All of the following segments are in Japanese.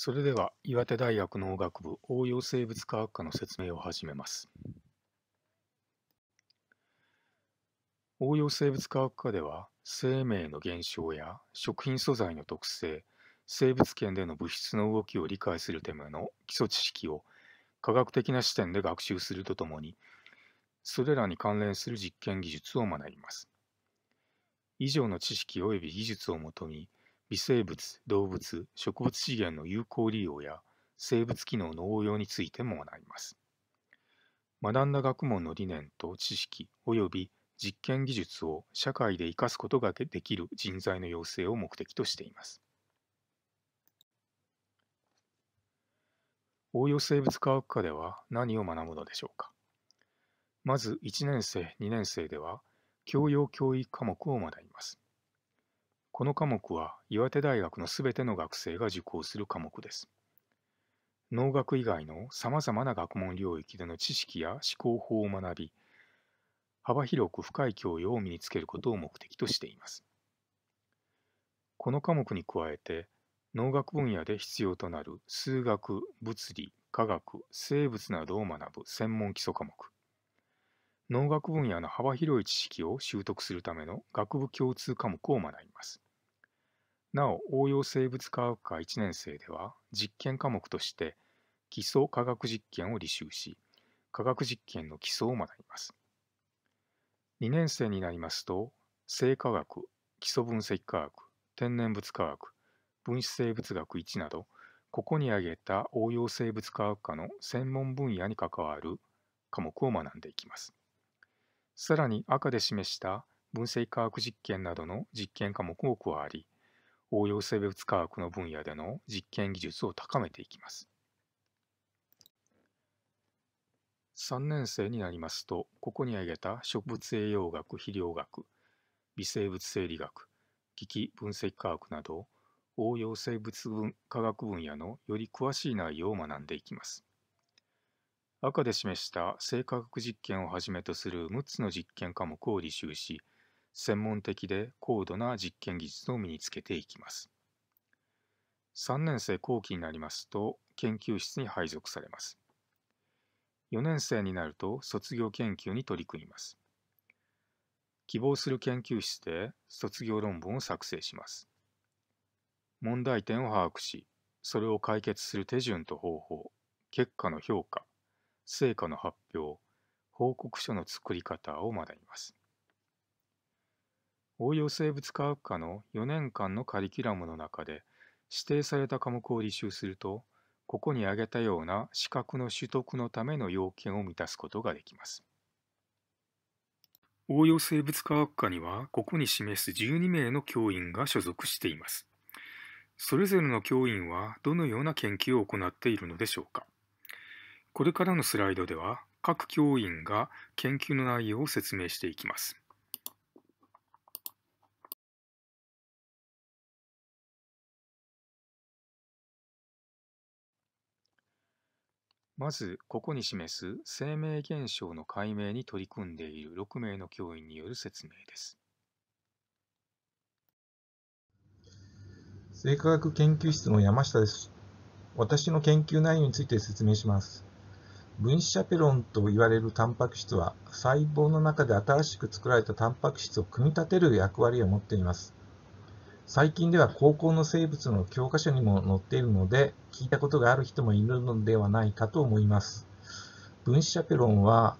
それでは岩手大学農学部応用生物科学科の説明を始めます。応用生物科学科では生命の現象や食品素材の特性、生物圏での物質の動きを理解するための基礎知識を科学的な視点で学習するとともに、それらに関連する実験技術を学びます。以上の知識及び技術をもとに、微生物、動物、植物資源の有効利用や生物機能の応用についても学びます。学んだ学問の理念と知識及び実験技術を社会で生かすことができる人材の養成を目的としています。応用生物科学科では何を学ぶのでしょうかまず1年生、2年生では教養教育科目を学びます。この科目は岩手大学のすべての学生が受講する科目です。農学以外のさまざまな学問領域での知識や思考法を学び、幅広く深い教養を身につけることを目的としています。この科目に加えて、農学分野で必要となる数学、物理、化学、生物などを学ぶ専門基礎科目、農学分野の幅広い知識を習得するための学部共通科目を学びます。なお応用生物科学科1年生では実験科目として基礎科学実験を履修し科学実験の基礎を学びます2年生になりますと生化学基礎分析科学天然物科学分子生物学1などここに挙げた応用生物科学科の専門分野に関わる科目を学んでいきますさらに赤で示した分析科学実験などの実験科目を加わり応用生物科学の分野での実験技術を高めていきます。3年生になりますと、ここに挙げた植物栄養学、肥料学、微生物生理学、機器分析科学など、応用生物分科学分野のより詳しい内容を学んでいきます。赤で示した生化学実験をはじめとする6つの実験科目を履修し、専門的で高度な実験技術を身につけていきます。3年生後期になりますと研究室に配属されます。4年生になると卒業研究に取り組みます。希望する研究室で卒業論文を作成します。問題点を把握し、それを解決する手順と方法、結果の評価、成果の発表、報告書の作り方を学びます。応用生物科学科の4年間のカリキュラムの中で指定された科目を履修すると、ここに挙げたような資格の取得のための要件を満たすことができます。応用生物科学科には、ここに示す12名の教員が所属しています。それぞれの教員はどのような研究を行っているのでしょうかこれからのスライドでは各教員が研究の内容を説明していきますまず、ここに示す生命現象の解明に取り組んでいる6名の教員による説明です。生化学研究室の山下です。私の研究内容について説明します。分子シャペロンと言われるタンパク質は細胞の中で新しく作られたタンパク質を組み立てる役割を持っています。最近では高校の生物の教科書にも載っているので、聞いたことがある人もいるのではないかと思います。分子チャペロンは、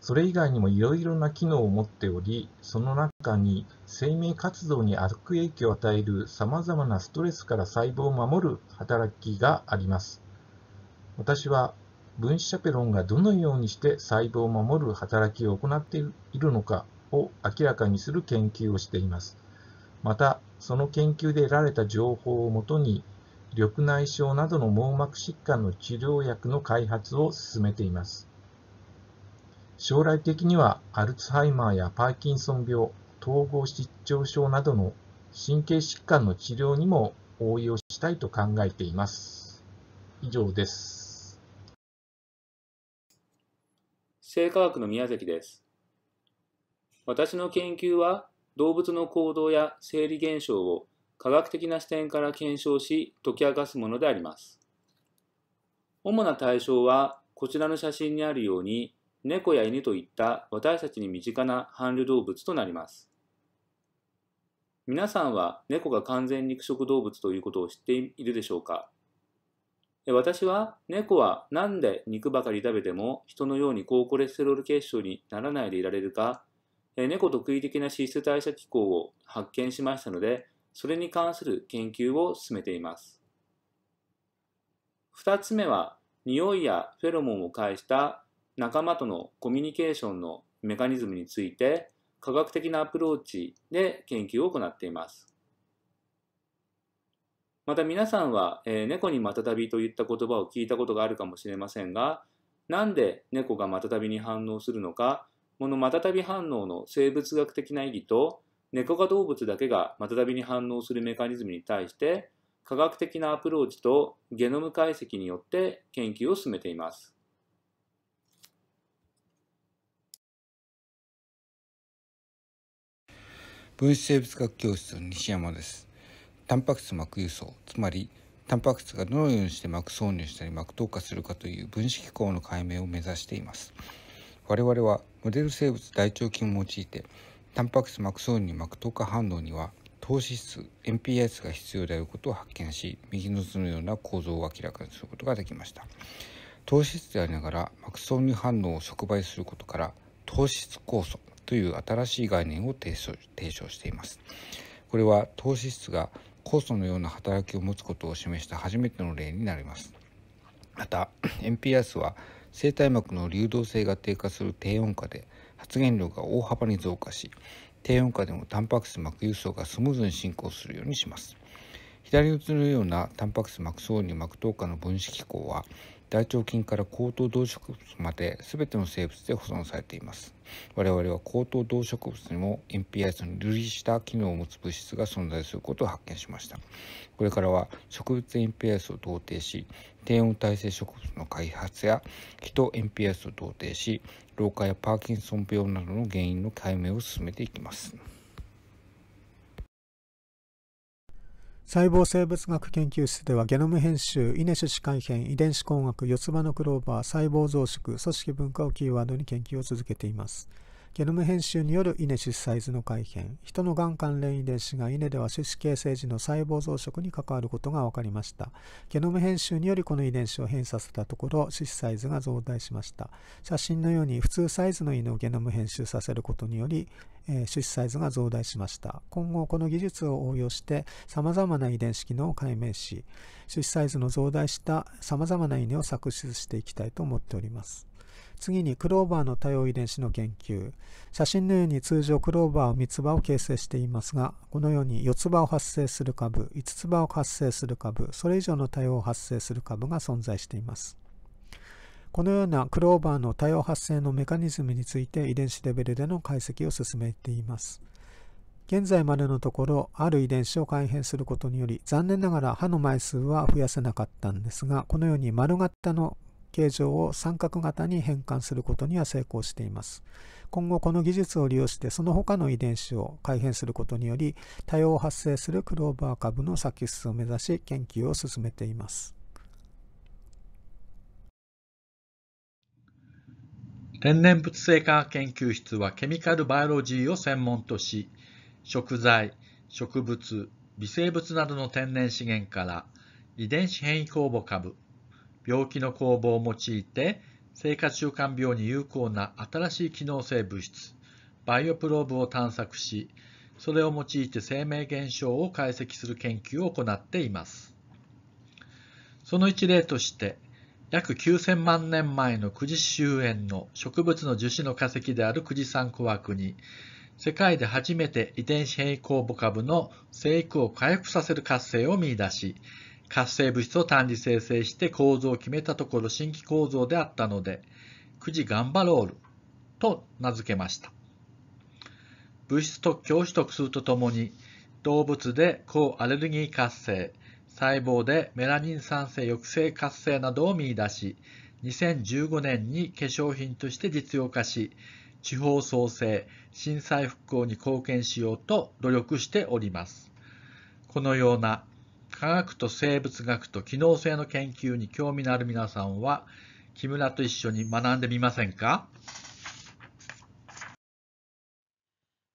それ以外にもいろいろな機能を持っており、その中に生命活動に悪影響を与える様々なストレスから細胞を守る働きがあります。私は分子チャペロンがどのようにして細胞を守る働きを行っているのかを明らかにする研究をしています。また、その研究で得られた情報をもとに、緑内障などの網膜疾患の治療薬の開発を進めています。将来的には、アルツハイマーやパーキンソン病、統合失調症などの神経疾患の治療にも応用したいと考えています。以上です。生科学の宮崎です。私の研究は動物の行動や生理現象を科学的な視点から検証し解き明かすものであります。主な対象はこちらの写真にあるように猫や犬といった私たちに身近な伴侶動物となります。皆さんは猫が完全肉食動物ということを知っているでしょうか私は猫は何で肉ばかり食べても人のように高コレステロール結晶にならないでいられるか猫特異的な脂質代謝機構を発見しましたので、それに関する研究を進めています。2つ目は、匂いやフェロモンを介した仲間とのコミュニケーションのメカニズムについて、科学的なアプローチで研究を行っています。また皆さんは、えー、猫にまたたびといった言葉を聞いたことがあるかもしれませんが、なんで猫がまたたびに反応するのかこのマタタビ反応の生物学的な意義と、猫コ科動物だけがマタタビに反応するメカニズムに対して、科学的なアプローチとゲノム解析によって研究を進めています。分子生物学教室の西山です。タンパク質膜輸送、つまりタンパク質がどのようにして膜挿入したり膜透過するかという分子機構の解明を目指しています。我々はモデル生物大腸菌を用いてタンパク質膜層に膜透化反応には糖脂質 n p s が必要であることを発見し右の図のような構造を明らかにすることができました糖脂質でありながら膜層に反応を触媒することから糖質酵素という新しい概念を提唱提唱していますこれは糖脂質が酵素のような働きを持つことを示した初めての例になりますまた MPS は声帯膜の流動性が低下する低温下で発現量が大幅に増加し低温下でもタンパク質膜輸送がスムーズに進行するようにします左四映るようなタンパク質膜層に膜透下の分子機構は大腸菌から高等動植物まで全ての生物で保存されています我々は高等動植物にも MPS に類似した機能を持つ物質が存在することを発見しましたこれからは植物 MPS を同定し低温耐性植物の開発や人 MPS を同定し老化やパーキンソン病などの原因の解明を進めていきます細胞生物学研究室ではゲノム編集、イネ種子改変、遺伝子工学、四つ葉のクローバー、細胞増殖、組織分化をキーワードに研究を続けています。ゲノム編集によるイネシスサイズの改変、人のがん関連遺伝子がイネでは種子形成時の細胞増殖に関わることが分かりました。ゲノム編集によりこの遺伝子を変させたところ、種子サイズが増大しました。写真のように普通サイズの犬をゲノム編集させることにより、え種子サイズが増大しました。今後この技術を応用して様々な遺伝子機能を解明し、種子サイズの増大した様々な稲を作出していきたいと思っております。次にクローバーの多様遺伝子の研究。写真のように通常クローバーは三つ葉を形成していますが、このように四つ葉を発生する株、五つ葉を発生する株、それ以上の多様を発生する株が存在しています。このようなクローバーの多様発生のメカニズムについて遺伝子レベルでの解析を進めています。現在までのところ、ある遺伝子を改変することにより、残念ながら歯の枚数は増やせなかったんですが、このように丸型の形状を三角型に変換することには成功しています。今後この技術を利用してその他の遺伝子を改変することにより多様発生するクローバー株の先進を目指し研究を進めています。天然物性化学研究室はケミカルバイオロジーを専門とし食材、植物、微生物などの天然資源から遺伝子変異酵母株、病気の工房を用いて生活習慣病に有効な新しい機能性物質バイオプローブを探索しそれを用いて生命現象を解析する研究を行っていますその一例として約9000万年前の久慈周縁の植物の樹脂の化石である久慈山琥珀に世界で初めて遺伝子変異酵母株の生育を回復させる活性を見出し活性物質を単に生成して構造を決めたところ新規構造であったので、くじガンバロールと名付けました。物質特許を取得するとともに、動物で抗アレルギー活性、細胞でメラニン酸性抑制活性などを見出し、2015年に化粧品として実用化し、地方創生、震災復興に貢献しようと努力しております。このような科学と生物学と機能性の研究に興味のある皆さんは木村と一緒に学んでみませんか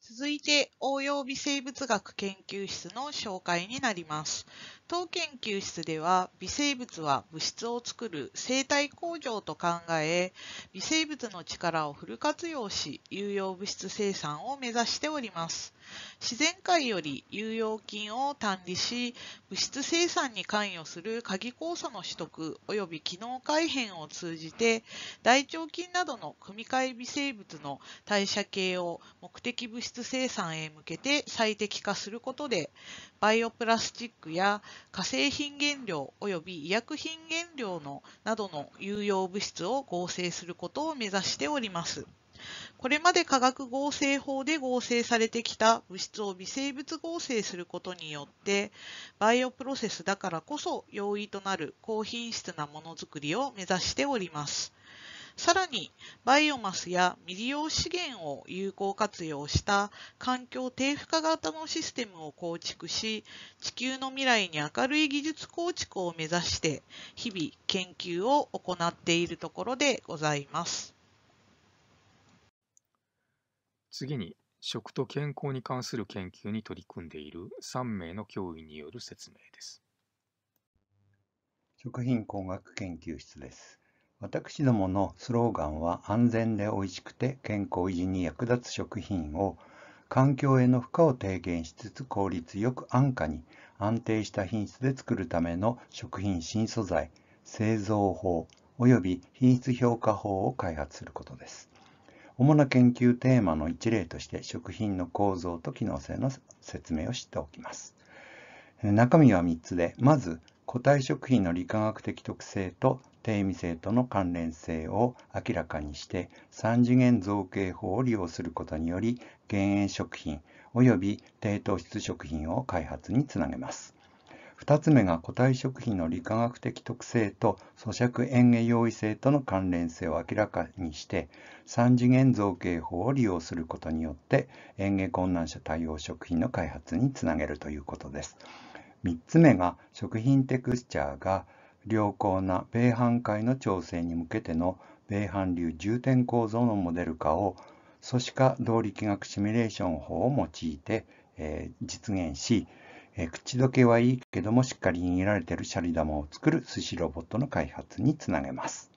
続いて応用微生物学研究室の紹介になります。当研究室では微生物は物質を作る生態工場と考え微生物の力をフル活用し有用物質生産を目指しております自然界より有用菌を管理し物質生産に関与する鍵酵素の取得及び機能改変を通じて大腸菌などの組み換え微生物の代謝系を目的物質生産へ向けて最適化することでバイオプラスチックや化成品原料及び医薬品原料のなどの有用物質を合成することを目指しております。これまで化学合成法で合成されてきた物質を微生物合成することによって、バイオプロセスだからこそ容易となる高品質なものづくりを目指しております。さらに、バイオマスや未利用資源を有効活用した環境低負荷型のシステムを構築し、地球の未来に明るい技術構築を目指して、日々研究を行っているところでございます。次に、食と健康に関する研究に取り組んでいる3名の教員による説明です。食品工学研究室です。私どものスローガンは安全で美味しくて健康維持に役立つ食品を環境への負荷を低減しつつ効率よく安価に安定した品質で作るための食品新素材製造法及び品質評価法を開発することです。主な研究テーマの一例として食品の構造と機能性の説明をしておきます。中身は3つで、まず固体食品の理化学的特性と定密性との関連性を明らかにして3次元造形法を利用することにより減塩食品及び低糖質食品を開発につなげます。2つ目が個体食品の理化学的特性と咀嚼園芸用意性との関連性を明らかにして3次元造形法を利用することによって園芸困難者対応食品の開発につなげるということです。3つ目が食品テクスチャーが良好な米飯会の調整に向けての米飯流重点構造のモデル化を組織化動力学シミュレーション法を用いて、えー、実現し、えー、口どけはいいけどもしっかり握られてるシャリ玉を作る寿司ロボットの開発につなげます。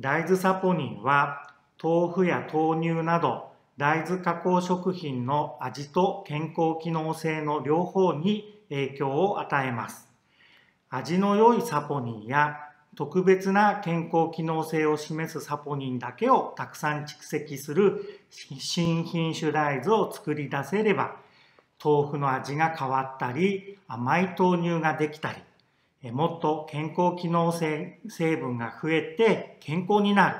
大豆サポニンは豆腐や豆乳など大豆加工食品の味と健康機能性の両方に影響を与えます。味の良いサポニンや特別な健康機能性を示すサポニンだけをたくさん蓄積する新品種大豆を作り出せれば豆腐の味が変わったり甘い豆乳ができたりもっと健康機能性成分が増えて健康になる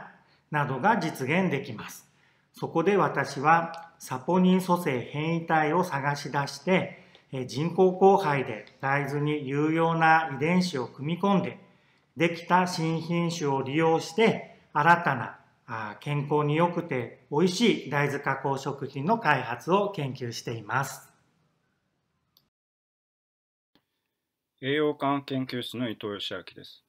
などが実現できますそこで私はサポニン組成変異体を探し出して人工交配で大豆に有用な遺伝子を組み込んで、できた新品種を利用して、新たな健康に良くて美味しい大豆加工食品の開発を研究しています。栄養科研究室の伊藤義明です。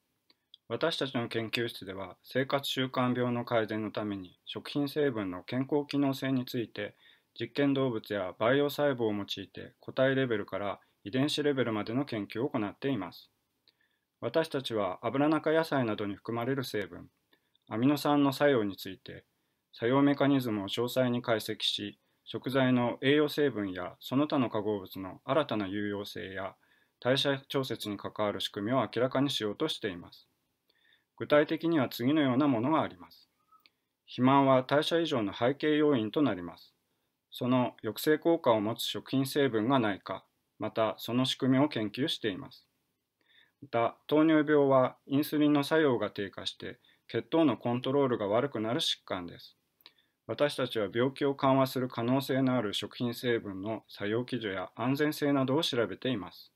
私たちの研究室では生活習慣病の改善のために食品成分の健康機能性について実験動物や培養細胞を用いて個体レベルから遺伝子レベルまでの研究を行っています。私たちはアブラナ科野菜などに含まれる成分、アミノ酸の作用について、作用メカニズムを詳細に解析し、食材の栄養成分やその他の化合物の新たな有用性や代謝調節に関わる仕組みを明らかにしようとしています。具体的には次のようなものがあります。肥満は代謝異常の背景要因となります。その抑制効果を持つ食品成分がないか、またその仕組みを研究しています。また、糖尿病はインスリンの作用が低下して血糖のコントロールが悪くなる疾患です。私たちは病気を緩和する可能性のある食品成分の作用基準や安全性などを調べています。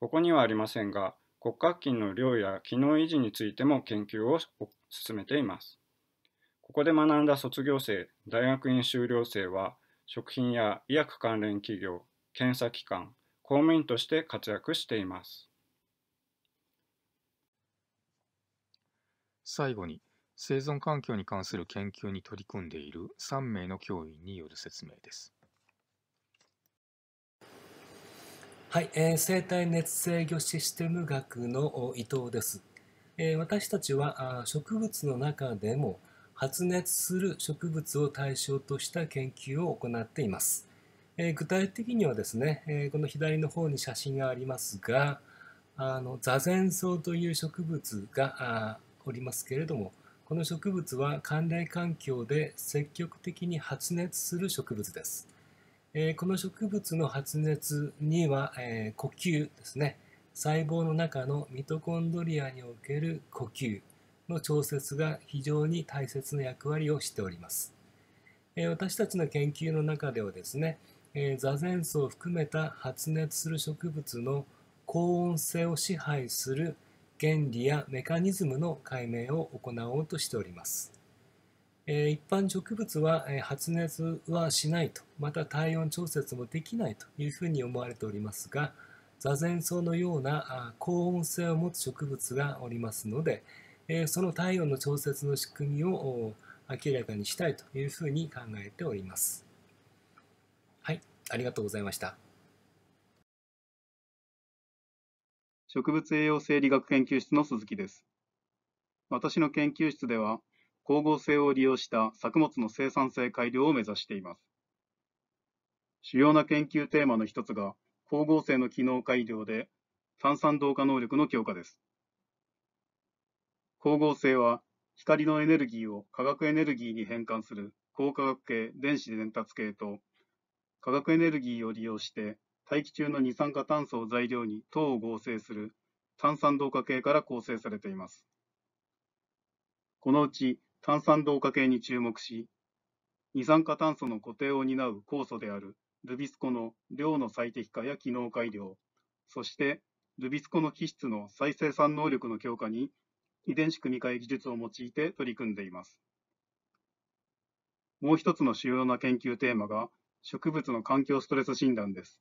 ここにはありませんが、骨格筋の量や機能維持についても研究を進めています。ここで学んだ卒業生、大学院修了生は、食品や医薬関連企業、検査機関、公務員として活躍しています。最後に、生存環境に関する研究に取り組んでいる3名の教員による説明です。はい、えー、生体熱制御システム学の伊藤です。えー、私たちはあ植物の中でも発熱する植物を対象とした研究を行っています。えー、具体的にはですね、えー、この左の方に写真がありますが、あの座禅草という植物がおりますけれども、この植物は寒冷環境で積極的に発熱する植物です。えー、この植物の発熱には、えー、呼吸ですね、細胞の中のミトコンドリアにおける呼吸の調節が非常に大切な役割をしております。私たちの研究の中ではですね、座禅層を含めた発熱する植物の高温性を支配する原理やメカニズムの解明を行おうとしております。一般植物は発熱はしないと、また体温調節もできないというふうに思われておりますが、座禅草のような高温性を持つ植物がおりますので、えその体温の調節の仕組みを明らかにしたいというふうに考えております。はい、ありがとうございました。植物栄養生理学研究室の鈴木です。私の研究室では、光合成を利用した作物の生産性改良を目指しています。主要な研究テーマの一つが、光合成の機能改良で、炭酸同化能力の強化です。光合成は光のエネルギーを化学エネルギーに変換する光化学系電子伝達系と化学エネルギーを利用して大気中の二酸化炭素を材料に糖を合成する炭酸同化系から構成されています。このうち炭酸同化系に注目し、二酸化炭素の固定を担う酵素であるルビスコの量の最適化や機能改良、そしてルビスコの基質の再生産能力の強化に遺伝子組み換え技術を用いて取り組んでいます。もう一つの主要な研究テーマが植物の環境ストレス診断です。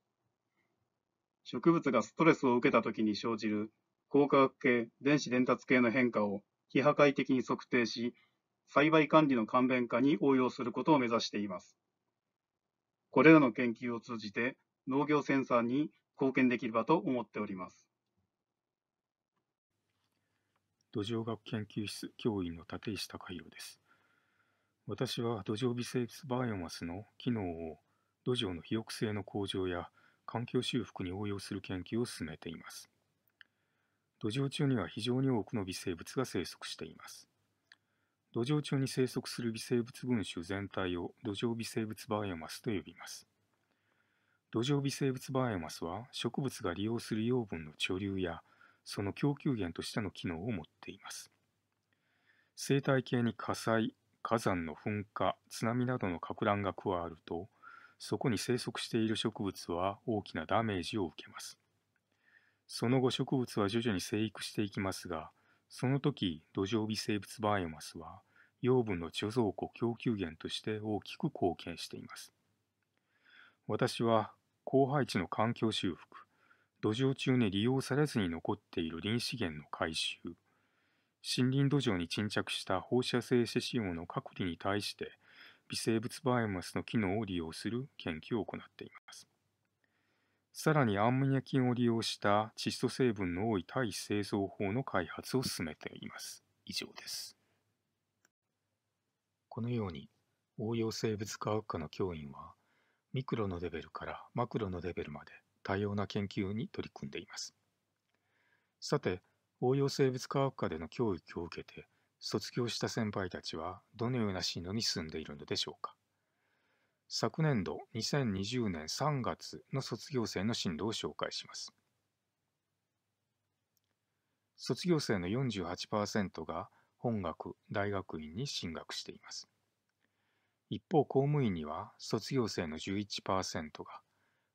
植物がストレスを受けた時に生じる光化学系、電子伝達系の変化を非破壊的に測定し、栽培管理の簡便化に応用することを目指しています。これらの研究を通じて農業センサーに貢献できればと思っております。土壌学研究室教員の立石隆弘です。私は土壌微生物バイオマスの機能を土壌の肥沃性の向上や環境修復に応用する研究を進めています。土壌中には非常に多くの微生物が生息しています。土壌中に生息する微生物群種全体を土壌微生物バイオマスと呼びます。土壌微生物バイオマスは植物が利用する養分の貯留やその供給源としての機能を持っています。生態系に火災、火山の噴火、津波などのか乱が加わると、そこに生息している植物は大きなダメージを受けます。その後植物は徐々に生育していきますが、その時土壌微生物バイオマスは養分の貯蔵庫供給源として大きく貢献しています。私は、交配地の環境修復、土壌中に利用されずに残っている林資源の回収、森林土壌に沈着した放射性セシウムの隔離に対して微生物バイオマスの機能を利用する研究を行っています。さらにアンモニア菌を利用した窒素成分の多い対製造法の開発を進めています。以上です。このように応用生物科学科の教員はミクロのレベルからマクロのレベルまで多様な研究に取り組んでいます。さて、応用生物科学科での教育を受けて、卒業した先輩たちはどのような進路に進んでいるのでしょうか。昨年度2020年3月の卒業生の進路を紹介します。卒業生の48%が本学、大学院に進学しています。一方、公務員には卒業生の11%が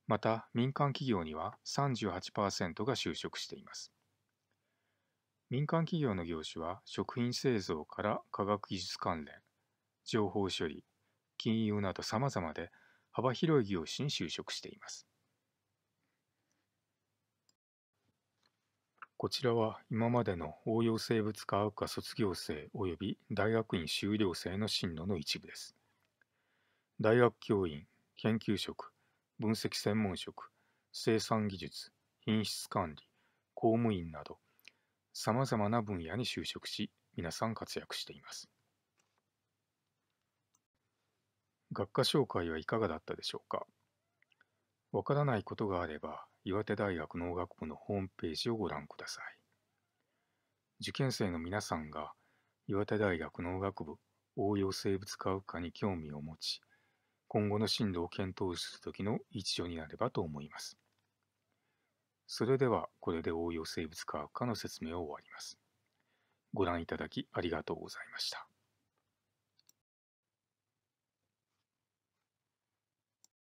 また、民間企業には38%が就職しています。民間企業の業種は、食品製造から科学技術関連、情報処理、金融など様々で幅広い業種に就職しています。こちらは今までの応用生物科学科卒業生及び大学院修了生の進路の一部です。大学教員、研究職、分析専門職、生産技術、品質管理、公務員など、さまざまな分野に就職し、皆さん活躍しています。学科紹介はいかがだったでしょうかわからないことがあれば、岩手大学農学部のホームページをご覧ください。受験生の皆さんが岩手大学農学部応用生物科学科に興味を持ち、今後の進路を検討するときの一助になればと思います。それではこれで応用生物科学科の説明を終わります。ご覧いただきありがとうございました。